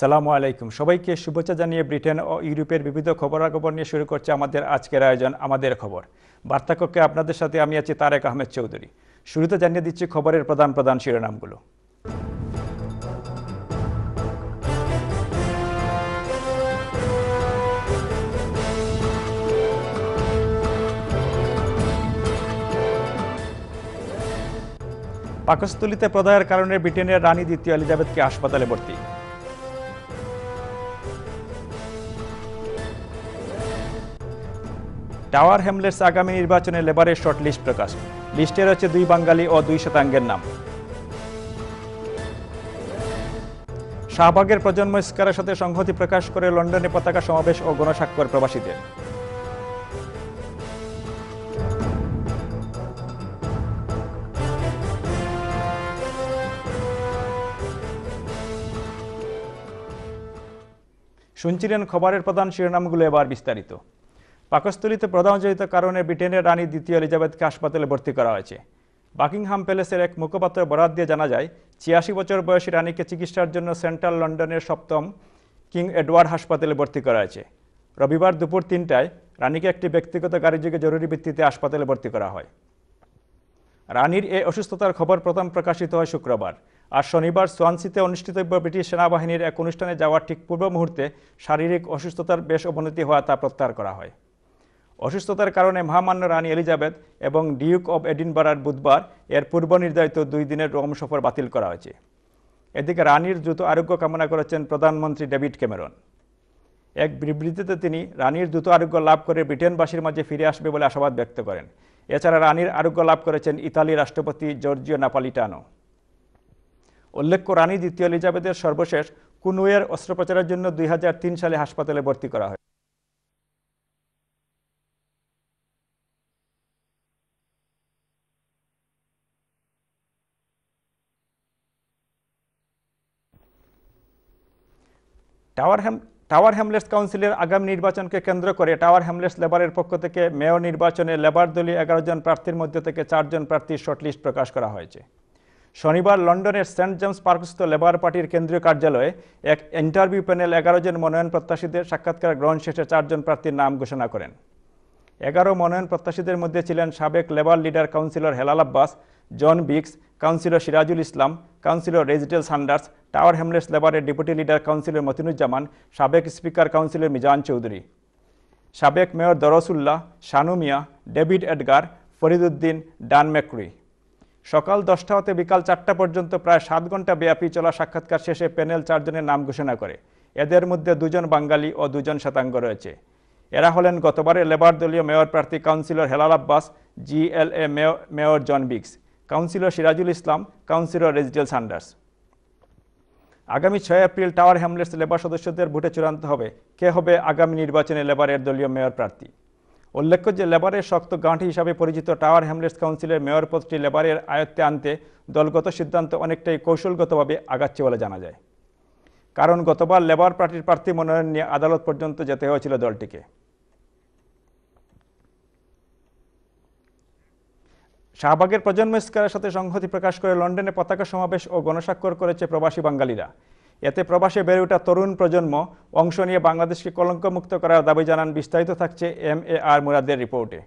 সালামু আলাইকুম সবাইকে শুভেচ্ছা জানিয়ে ব্রিটেন ও ইউরোপের বিবিধ খবরাখবর নিয়ে শুরু করছে আমাদের আজকের আয়োজন আমাদের খবর বার্তাকক্ষে আপনাদের সাথে আমি আছি তারেক আহমেদ চৌধুরী শুরুতে জানিয়ে দিচ্ছি খবরের প্রধান প্রধান শিরোনামগুলো পাকস্থলিতে প্রদায়ের কারণে ব্রিটেনের রানী দ্বিতীয় এলিজাবেথকে হাসপাতালে ভর্তি টাওয়ার হ্যামলেটস আগামী নির্বাচনে লেবারের শর্ট লিস্ট প্রকাশ লিস্টে রয়েছে দুই বাঙালি ও দুই শতাঙ্গের নাম শাহবাগের প্রজন্ম স্কারের সাথে সংহতি প্রকাশ করে লন্ডনে পতাকা সমাবেশ ও গণস্বাক্ষর প্রবাসীদের শুনছিলেন খবরের প্রধান শিরোনামগুলো এবার বিস্তারিত পাকস্থলিতে প্রদাহজনিত কারণে ব্রিটেনের রানী দ্বিতীয় এলিজাবেথকে হাসপাতালে ভর্তি করা হয়েছে বাকিংহাম প্যালেসের এক মুখপাত্র বরাদ দিয়ে জানা যায় ছিয়াশি বছর বয়সী রানীকে চিকিৎসার জন্য সেন্ট্রাল লন্ডনের সপ্তম কিং এডওয়ার্ড হাসপাতালে ভর্তি করা হয়েছে রবিবার দুপুর তিনটায় রানীকে একটি ব্যক্তিগত গাড়িযোগে জরুরি ভিত্তিতে হাসপাতালে ভর্তি করা হয় রানীর এ অসুস্থতার খবর প্রথম প্রকাশিত হয় শুক্রবার আর শনিবার সোয়ানসিতে অনুষ্ঠিতব্য ব্রিটিশ সেনাবাহিনীর এক অনুষ্ঠানে যাওয়ার ঠিক পূর্ব মুহূর্তে শারীরিক অসুস্থতার বেশ অবনতি হওয়া তা প্রত্যাহার করা হয় অসুস্থতার কারণে মহামান্য রানী এলিজাবেথ এবং ডিউক অব এডিনবারার বুধবার এর পূর্ব নির্ধারিত দুই দিনের রোম সফর বাতিল করা হয়েছে এদিকে রানীর দ্রুত আরোগ্য কামনা করেছেন প্রধানমন্ত্রী ডেভিড ক্যামেরন এক বিবৃতিতে তিনি রানীর দ্রুত আরোগ্য লাভ করে ব্রিটেনবাসীর মাঝে ফিরে আসবে বলে আশাবাদ ব্যক্ত করেন এছাড়া রানীর আরোগ্য লাভ করেছেন ইতালির রাষ্ট্রপতি জর্জিও নাপালিটানো উল্লেখ্য রানী দ্বিতীয় এলিজাবেথের সর্বশেষ কুনুয়ের অস্ত্রোপচারের জন্য দুই সালে হাসপাতালে ভর্তি করা হয় টাওয়ার হ্যাম টাওয়ার হ্যামলেটস কাউন্সিলের আগামী নির্বাচনকে কেন্দ্র করে টাওয়ার হ্যামলেটস লেবারের পক্ষ থেকে মেয়র নির্বাচনে লেবার দলীয় এগারো জন প্রার্থীর মধ্যে থেকে চারজন প্রার্থীর শর্টলিস্ট প্রকাশ করা হয়েছে শনিবার লন্ডনের সেন্ট জেমস পার্কস্থ লেবার পার্টির কেন্দ্রীয় কার্যালয়ে এক ইন্টারভিউ প্যানেল এগারো জন মনোনয়ন প্রত্যাশীদের সাক্ষাৎকার গ্রহণ শেষে চারজন প্রার্থীর নাম ঘোষণা করেন এগারো মনোনয়ন প্রত্যাশীদের মধ্যে ছিলেন সাবেক labour leader councillor Helal Abbas John Biggs councillor Sirajul Islam councillor Rachael Saunders Tower Hamlets লেবারের ডেপুটি লিডার কাউন্সিলর মতিনুজ্জামান সাবেক স্পিকার কাউন্সিলর মিজান চৌধুরী সাবেক mayor Dorsullah Shanu Mia David Edgar Fariduddin Dan McCrea সকাল দশটা হতে বিকাল চারটা পর্যন্ত প্রায় সাত ঘন্টা ব্যাপী চলা সাক্ষাৎকার শেষে প্যানেল চারজনের নাম ঘোষণা করে এদের মধ্যে দুজন বাঙালি ও দুজন শ্বেতাঙ্গ রয়েছে এরা হলেন গতবারের লেবার দলীয় মেয়র প্রার্থী councillor Helal Abbas GLA mayor John Biggs councillor Sirajul Islam councillor Rachael Saunders আগামী ছয় এপ্রিল টাওয়ার হ্যামলেটস লেবার সদস্যদের ভোটে চূড়ান্ত হবে কে হবে আগামী নির্বাচনে লেবারের দলীয় মেয়র প্রার্থী উল্লেখ্য যে লেবারের শক্ত গাঁঠি হিসাবে পরিচিত টাওয়ার হ্যামলেটস কাউন্সিলের মেয়র পদটি লেবারের আয়ত্তে আনতে দলগত সিদ্ধান্ত অনেকটাই কৌশলগতভাবে আগাচ্ছে বলে জানা যায় কারণ গতবার লেবার পার্টির প্রার্থী মনোনয়ন নিয়ে আদালত পর্যন্ত যেতে হয়েছিল দলটিকে শাহবাগের প্রজন্ম স্কয়ারের সাথে সংহতি প্রকাশ করে লন্ডনে পতাকা সমাবেশ ও গণস্বাক্ষর করেছে প্রবাসী বাঙালিরা এতে প্রবাসে বেড়ে ওঠা তরুণ প্রজন্ম অংশ নিয়ে বাংলাদেশকে কলঙ্কমুক্ত করার দাবি জানান বিস্তারিত থাকছে এম এ আর মুরাদের রিপোর্টে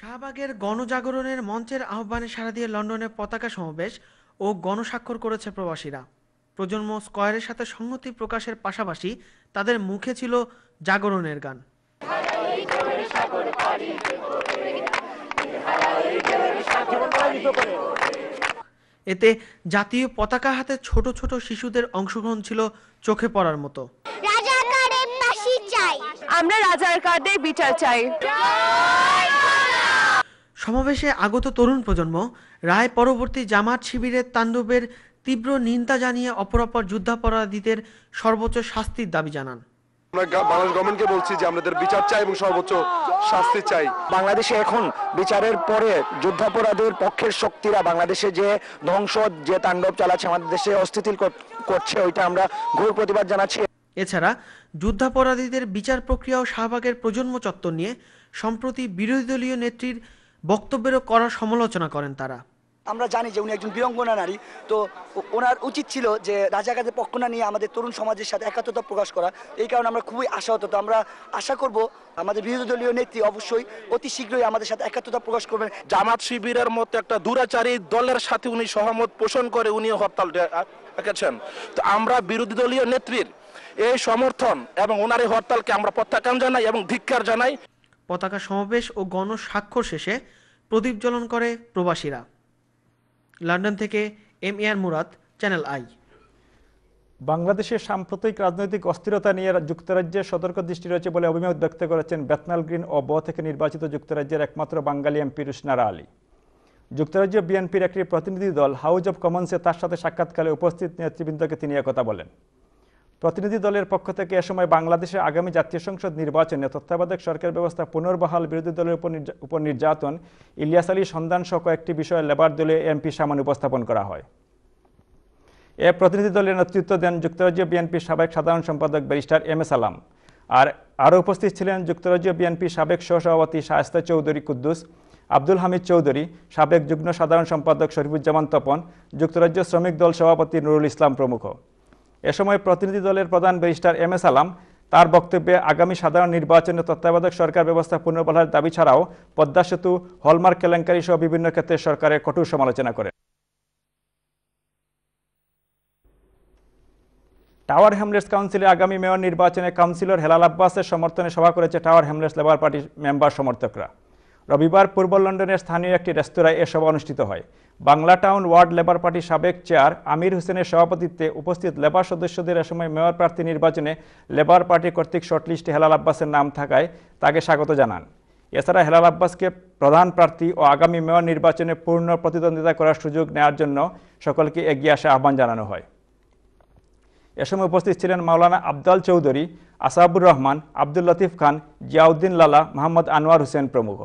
শাহবাগের গণজাগরণের মঞ্চের আহ্বানে সারা দিয়ে লন্ডনে পতাকা সমাবেশ ও গণস্বাক্ষর করেছে প্রবাসীরা প্রজন্ম স্কয়ারের সাথে সংহতি প্রকাশের পাশাপাশি তাদের মুখে ছিল জাগরণের গান এতে জাতীয় পতাকা হাতে ছোট ছোট শিশুদের অংশগ্রহণ ছিল চোখে পড়ার মতো আমরা রাজার কাদের বিচার চাই সমাবেশে আগত তরুণ প্রজন্ম রায় পরবর্তী জামাত শিবিরের তাণ্ডবের তীব্র নিন্দা জানিয়ে অপরাপর যুদ্ধাপরাধীদের সর্বোচ্চ শাস্তির দাবি জানান আমরা বাংলাদেশ গভর্নমেন্টকে বলছি যে আমাদের বিচার চাই এবং সর্বোচ্চ শাস্তি চাই বাংলাদেশে এখন বিচারের পরে যুদ্ধাপরাধের পক্ষের শক্তিরা বাংলাদেশে যে ধ্বংস যে তাণ্ডব চালাচ্ছে আমাদের দেশে অস্থিতিল করছে ওইটা আমরা ঘোর প্রতিবাদ জানাচ্ছি এছাড়া যুদ্ধাপরাধীদের বিচার প্রক্রিয়া ও শাহবাগের প্রজন্ম চত্বর নিয়ে সম্প্রতি বিরোধী দলীয় নেত্রীর বক্তব্যেরও করা সমালোচনা করেন তারা আমরা জানি যে উনি একজন বিরঙ্গনা নারী তো ওনার উচিত ছিল যে পক্ষ না নিয়ে আমাদের তরুণ সমাজের সাথে একাত্মতা প্রকাশ করা এই কারণে আমরা খুবই আশাহত তো আমরা আশা করব আমাদের বিরোধী দলীয় নেত্রী অবশ্যই অতি শীঘ্রই আমাদের সাথে একাত্মতা প্রকাশ করবেন জামাত শিবিরের মতো একটা দুরাচারী দলের সাথে উনি সহমত পোষণ করে উনি হরতাল ডেকেছেন তো আমরা বিরোধী দলীয় নেত্রীর এই সমর্থন এবং ওনার এই হরতালকে আমরা প্রত্যাখ্যান জানাই এবং ধিক্ষার জানাই পতাকা সমাবেশ ও গণস্বাক্ষর শেষে প্রদীপ জ্বলন করে প্রবাসীরা লন্ডন থেকে M Yar Murad channel I বাংলাদেশের সাম্প্রতিক রাজনৈতিক অস্থিরতা নিয়ে যুক্তরাজ্যের সতর্ক দৃষ্টি রয়েছে বলে অভিমত ব্যক্ত করেছেন বেতনাল গ্রিন ও ব থেকে নির্বাচিত যুক্তরাজ্যের একমাত্র বাঙালি এমপি রুষ্ণারা আলী যুক্তরাজ্য বিএনপির একটি প্রতিনিধি দল হাউজ অব কমন্সে তার সাথে সাক্ষাৎকালে উপস্থিত নেতৃবৃন্দকে তিনি একথা বলেন প্রতিনিধি দলের পক্ষ থেকে এ সময় বাংলাদেশে আগামী জাতীয় সংসদ নির্বাচনে তত্ত্বাবধায়ক সরকার ব্যবস্থা পুনর্বহাল বিরোধী দলের উপর নির্যাতন ইলিয়াস আলী সন্ধান সহ কয়েকটি বিষয়ে লেবার দলে এমপি সামান উপস্থাপন করা হয় এ প্রতিনিধি দলের নেতৃত্ব দেন যুক্তরাজ্য বিএনপির সাবেক সাধারণ সম্পাদক ব্যারিস্টার এম এস আলাম আর আরও উপস্থিত ছিলেন যুক্তরাজ্য বিএনপির সাবেক সহসভাপতি শায়স্তা চৌধুরী কুদ্দুস আব্দুল হামিদ চৌধুরী সাবেক যুগ্ম সাধারণ সম্পাদক শরীফুজ্জামান তপন যুক্তরাজ্য শ্রমিক দল সভাপতি নুরুল ইসলাম প্রমুখ এ সময় প্রতিনিধি দলের প্রধান ব্যারিস্টার এম এস আলাম তার বক্তব্যে আগামী সাধারণ নির্বাচনে তত্ত্বাবধায়ক সরকার ব্যবস্থা পুনর্বহালের দাবি ছাড়াও পদ্মা সেতু হলমার্ক কেলেঙ্কারি সহ বিভিন্ন ক্ষেত্রে সরকারের কঠোর সমালোচনা করে টাওয়ার হ্যামলেটস কাউন্সিলে আগামী মেয়র নির্বাচনে কাউন্সিলর হেলাল আব্বাসের সমর্থনে সভা করেছে টাওয়ার হ্যামলেটস লেবার পার্টির মেম্বার সমর্থকরা রবিবার পূর্ব লন্ডনের স্থানীয় একটি রেস্তোরাঁয় এ সভা অনুষ্ঠিত হয় বাংলা টাউন ওয়ার্ড লেবার পার্টির সাবেক চেয়ার আমির হোসেনের সভাপতিত্বে উপস্থিত লেবার সদস্যদের সময় মেয়র প্রার্থী নির্বাচনে লেবার পার্টি কর্তৃক শর্টলিস্টে হেলাল আব্বাসের নাম থাকায় তাকে স্বাগত জানান এছাড়া হেলাল আব্বাসকে প্রধান প্রার্থী ও আগামী মেয়র নির্বাচনে পূর্ণ প্রতিদ্বন্দ্বিতা করার সুযোগ নেওয়ার জন্য সকলকে এগিয়ে আসা আহ্বান জানানো হয় এ সময় উপস্থিত ছিলেন মাওলানা আবদাল চৌধুরী আসাবুর রহমান আব্দুল লতিফ খান জিয়াউদ্দিন লালা মোহাম্মদ আনোয়ার হোসেন প্রমুখ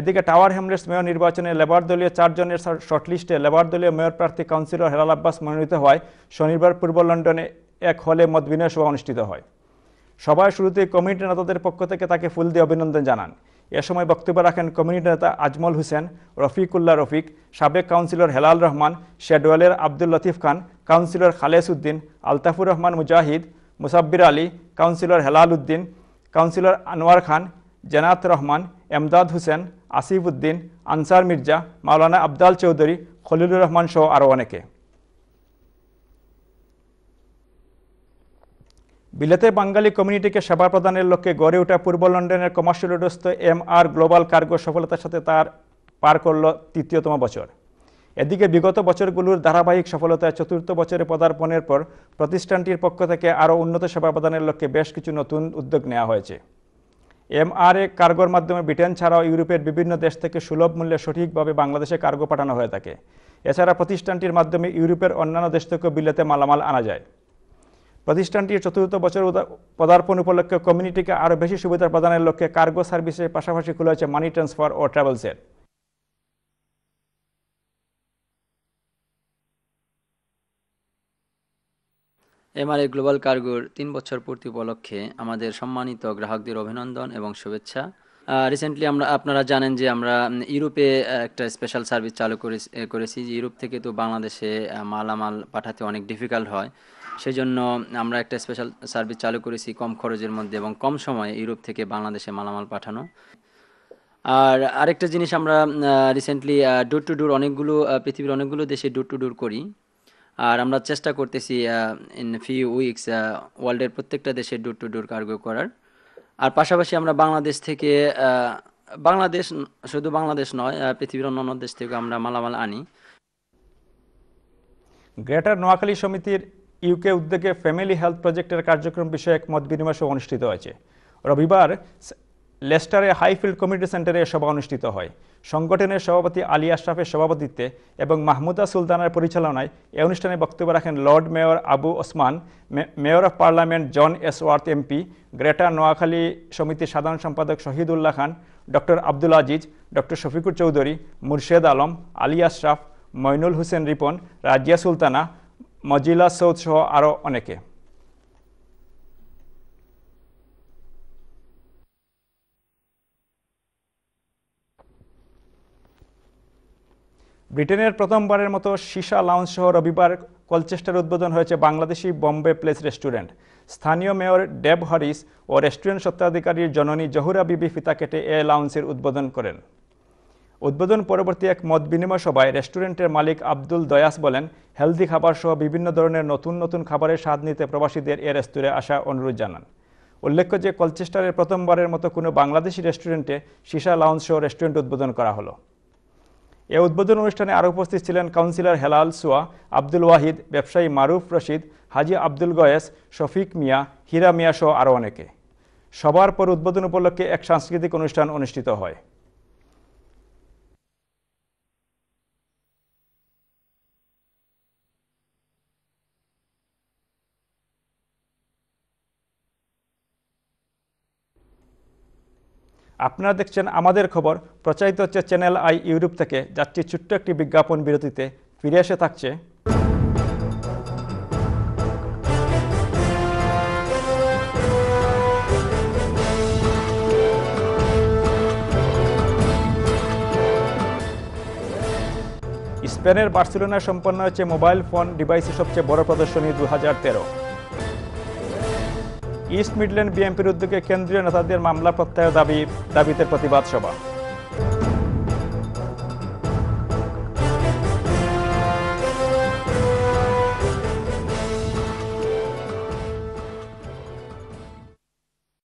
এদিকে টাওয়ার হ্যামলেটস মেয়র নির্বাচনে লেবার দলীয় চারজনের শর্টলিস্টে লেবার দলীয় মেয়র প্রার্থী কাউন্সিলর হেলাল আব্বাস মনোনীত হয় শনিবার পূর্ব লন্ডনে এক হলে মতবিনয় সভা অনুষ্ঠিত হয় সভায় শুরুতে কমিউনিটি নেতাদের পক্ষ থেকে তাকে ফুল দিয়ে অভিনন্দন জানান এ সময় বক্তব্য রাখেন কমিউনিটি নেতা আজমল হোসেন রফিকুল্লাহ রফিক সাবেক কাউন্সিলর হেলাল রহমান শেডওয়ালের Abdul Latif Khan councillor Khales Uddin Altafur Rahman Mujahid Musabbir Ali councillor Helal Uddin councillor Anwar Khan Jenat Rahman Emdad Hussain Asif Uddin Ansar Mirza Maulana Abdal Chowdhury Khalilur Rahman সহ আরও অনেকে বিলেতে বাঙালি কমিউনিটিকে সেবা প্রদানের লক্ষ্যে গড়ে ওঠা পূর্ব লন্ডনের কমার্শিয়াল রোডস্থ এম আর গ্লোবাল কার্গো সফলতার সাথে তার পার করল তৃতীয়তম বছর এদিকে বিগত বছরগুলোর ধারাবাহিক সফলতায় চতুর্থ বছরে পদার্পণের পর প্রতিষ্ঠানটির পক্ষ থেকে আরও উন্নত সেবা প্রদানের লক্ষ্যে বেশ কিছু নতুন উদ্যোগ নেওয়া হয়েছে এমআরএ কার্গোর মাধ্যমে ব্রিটেন ছাড়াও ইউরোপের বিভিন্ন দেশ থেকে সুলভ মূল্যে সঠিকভাবে বাংলাদেশে কার্গো পাঠানো হয়ে থাকে এছাড়া প্রতিষ্ঠানটির মাধ্যমে ইউরোপের অন্যান্য দেশ থেকেও বিলেতে মালামাল আনা যায় প্রতিষ্ঠানটির চতুর্থ বছর পদার্পণ উপলক্ষে কমিউনিটিকে আরও বেশি সুবিধা প্রদানের লক্ষ্যে কার্গো সার্ভিসের পাশাপাশি খুলে হয়েছে মানি ট্রান্সফার ও ট্রাভেল সেট এমআরএ গ্লোবাল কার্গোর তিন বছর পূর্তি উপলক্ষে আমাদের সম্মানিত গ্রাহকদের অভিনন্দন এবং শুভেচ্ছা রিসেন্টলি আমরা আপনারা জানেন যে আমরা ইউরোপে একটা স্পেশাল সার্ভিস চালু করেছি যে ইউরোপ থেকে তো বাংলাদেশে মালামাল পাঠাতে অনেক ডিফিকাল্ট হয় সেই জন্য আমরা একটা স্পেশাল সার্ভিস চালু করেছি কম খরচের মধ্যে এবং কম সময়ে ইউরোপ থেকে বাংলাদেশে মালামাল পাঠানো আর আরেকটা জিনিস আমরা রিসেন্টলি ডোর টু ডোর অনেকগুলো পৃথিবীর অনেকগুলো দেশে ডোর টু ডোর করি আর আমরা চেষ্টা করতেছি ইন ফিউ উইকস ওয়ার্ল্ডের প্রত্যেকটা দেশে ডোর টু ডোর কার্গো করার আর পাশাপাশি আমরা বাংলাদেশ থেকে বাংলাদেশ শুধু বাংলাদেশ নয় পৃথিবীর অন্যান্য দেশ থেকে আমরা মালামাল আনি গ্রেটার নোয়াখালী সমিতির ইউকে উদ্যোগে ফ্যামিলি হেলথ প্রজেক্টের কার্যক্রম বিষয়ে এক মত বিনিময় অনুষ্ঠিত হয়েছে রবিবার লেস্টারে হাইফিল্ড কমিউনিটি সেন্টারে সভা অনুষ্ঠিত হয় সংগঠনের সভাপতি আলী আশরাফের সভাপতিত্বে এবং মাহমুদা সুলতানার পরিচালনায় এ অনুষ্ঠানে বক্তব্য রাখেন lord mayor Abu Osman mayor of parliament John Ashworth MP greater Noakhali সমিতির সাধারণ সম্পাদক শহীদুল্লাহ খান ডক্টর আব্দুল আজিজ ডক্টর শফিকুর চৌধুরী মুর্শেদ আলম আলী আশরাফ মইনুল হোসেন রিপন রাজিয়া সুলতানা মজিলা সৌদ সহ আরও অনেকে ব্রিটেনের প্রথমবারের মতো সীসা লাউঞ্জ সহ রবিবার কলচেস্টার উদ্বোধন হয়েছে বাংলাদেশি বম্বে প্লেস রেস্টুরেন্ট স্থানীয় মেয়র ডেব হরিস ও রেস্টুরেন্ট সত্ত্বাধিকারীর জননী জহুরা বিবি ফিতা কেটে এ লাউঞ্জের উদ্বোধন করেন উদ্বোধন পরবর্তী এক মত বিনিময় সভায় রেস্টুরেন্টের মালিক আব্দুল দয়াস বলেন হেলদি খাবার সহ বিভিন্ন ধরনের নতুন নতুন খাবারের স্বাদ নিতে প্রবাসীদের এ রেস্তুরে আসা অনুরোধ জানান উল্লেখ্য যে কলচেস্টারের প্রথমবারের মতো কোনো বাংলাদেশি রেস্টুরেন্টে সীসা লাউঞ্জ সহ রেস্টুরেন্ট উদ্বোধন করা হলো এ উদ্বোধন অনুষ্ঠানে আরও উপস্থিত ছিলেন কাউন্সিলর হেলাল সুয়া আব্দুল ওয়াহিদ ব্যবসায়ী মারুফ রশিদ হাজি আব্দুল গয়েস শফিক মিয়া হীরা মিয়া সহ আরও অনেকে সবার পর উদ্বোধন উপলক্ষে এক সাংস্কৃতিক অনুষ্ঠান অনুষ্ঠিত হয় আপনারা দেখছেন আমাদের খবর প্রচারিত হচ্ছে চ্যানেল আই ইউরোপ থেকে যাচ্ছি ছোট্ট একটি বিজ্ঞাপন বিরতিতে ফিরে এসে থাকছে স্পেনের বার্সেলোনায় সম্পন্ন হয়েছে মোবাইল ফোন ডিভাইসের সবচেয়ে বড় প্রদর্শনী দু হাজার ইস্ট মিডল্যান্ড বিএনপির উদ্যোগে কেন্দ্রীয় নেতাদের মামলা প্রত্যাহার দাবি দাবিতে প্রতিবাদ সভা